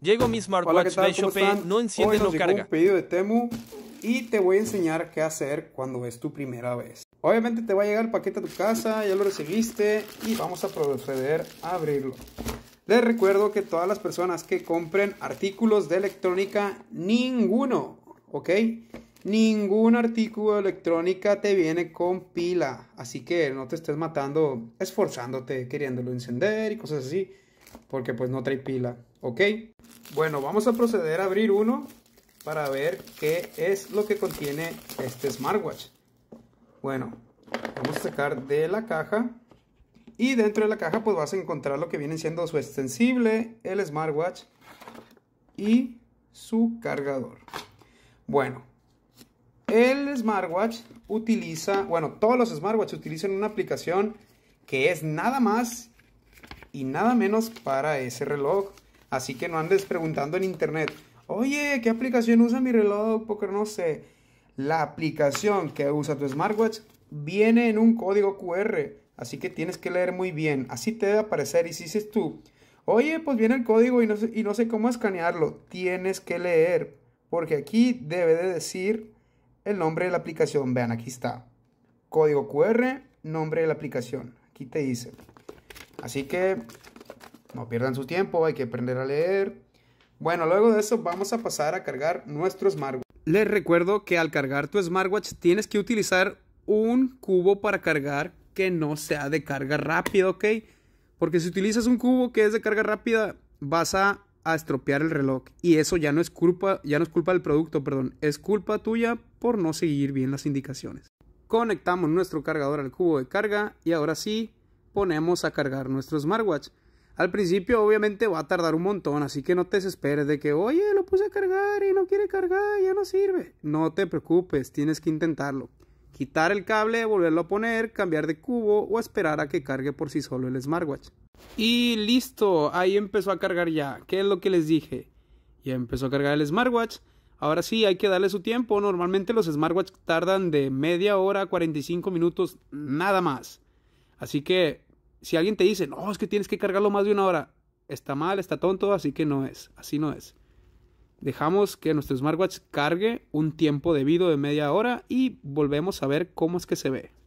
Llego mi smartwatch de no enciende, Hoy Llegó un pedido de Temu y te voy a enseñar qué hacer cuando es tu primera vez. Obviamente te va a llegar el paquete a tu casa, ya lo recibiste y vamos a proceder a abrirlo. Les recuerdo que todas las personas que compren artículos de electrónica, ninguno, ¿ok? Ningún artículo de electrónica te viene con pila, así que no te estés matando, esforzándote, queriéndolo encender y cosas así, porque pues no trae pila. Ok, bueno, vamos a proceder a abrir uno para ver qué es lo que contiene este smartwatch. Bueno, vamos a sacar de la caja y dentro de la caja pues vas a encontrar lo que viene siendo su extensible, el smartwatch y su cargador. Bueno, el smartwatch utiliza, bueno, todos los smartwatches utilizan una aplicación que es nada más y nada menos para ese reloj. Así que no andes preguntando en internet, oye, ¿qué aplicación usa mi reloj? Porque no sé. La aplicación que usa tu smartwatch viene en un código QR, así que tienes que leer muy bien. Así te debe aparecer. Y si dices tú, oye, pues viene el código y no sé, y no sé cómo escanearlo, tienes que leer, porque aquí debe de decir el nombre de la aplicación. Vean, aquí está. Código QR, nombre de la aplicación. Aquí te dice. Así que no pierdan su tiempo, hay que aprender a leer. Bueno, luego de eso vamos a pasar a cargar nuestro smartwatch. Les recuerdo que al cargar tu smartwatch tienes que utilizar un cubo para cargar que no sea de carga rápida, ¿ok? Porque si utilizas un cubo que es de carga rápida, vas a, estropear el reloj. Y eso ya no es culpa, ya no es culpa del producto, perdón. Es culpa tuya por no seguir bien las indicaciones. Conectamos nuestro cargador al cubo de carga y ahora sí ponemos a cargar nuestro smartwatch. Al principio obviamente va a tardar un montón, así que no te desesperes de que, oye, lo puse a cargar y no quiere cargar, ya no sirve. No te preocupes, tienes que intentarlo. Quitar el cable, volverlo a poner, cambiar de cubo o esperar a que cargue por sí solo el smartwatch. Y listo, ahí empezó a cargar ya. ¿Qué es lo que les dije? Ya empezó a cargar el smartwatch. Ahora sí, hay que darle su tiempo. Normalmente los smartwatch tardan de media hora a 45 minutos, nada más. Así que si alguien te dice, no, es que tienes que cargarlo más de una hora, está mal, está tonto, así que no es, así no es. Dejamos que nuestro smartwatch cargue un tiempo debido de media hora y volvemos a ver cómo es que se ve.